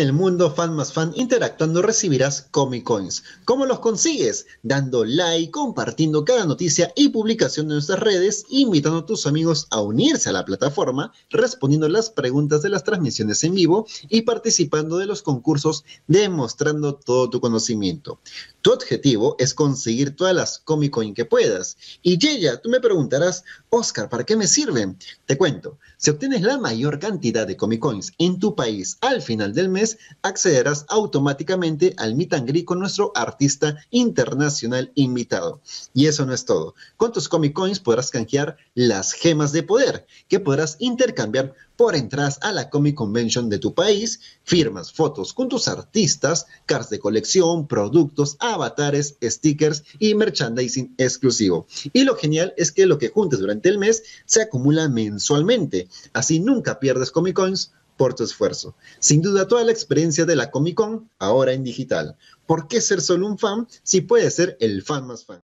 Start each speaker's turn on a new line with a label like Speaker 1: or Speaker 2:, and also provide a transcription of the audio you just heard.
Speaker 1: en el mundo fan más fan interactuando recibirás Comic Coins. ¿Cómo los consigues? Dando like, compartiendo cada noticia y publicación de nuestras redes, invitando a tus amigos a unirse a la plataforma, respondiendo las preguntas de las transmisiones en vivo y participando de los concursos demostrando todo tu conocimiento. Tu objetivo es conseguir todas las Comic Coins que puedas. Y ella, tú me preguntarás, Oscar, ¿para qué me sirven? Te cuento, si obtienes la mayor cantidad de Comic Coins en tu país al final del mes, accederás automáticamente al Meet con nuestro artista internacional invitado. Y eso no es todo. Con tus Comic Coins podrás canjear las gemas de poder que podrás intercambiar por entradas a la Comic Convention de tu país, firmas, fotos con tus artistas, cards de colección, productos, avatares, stickers y merchandising exclusivo. Y lo genial es que lo que juntes durante el mes se acumula mensualmente, así nunca pierdes Comic Coins por tu esfuerzo. Sin duda toda la experiencia de la Comic Con ahora en digital. ¿Por qué ser solo un fan si puedes ser el fan más fan?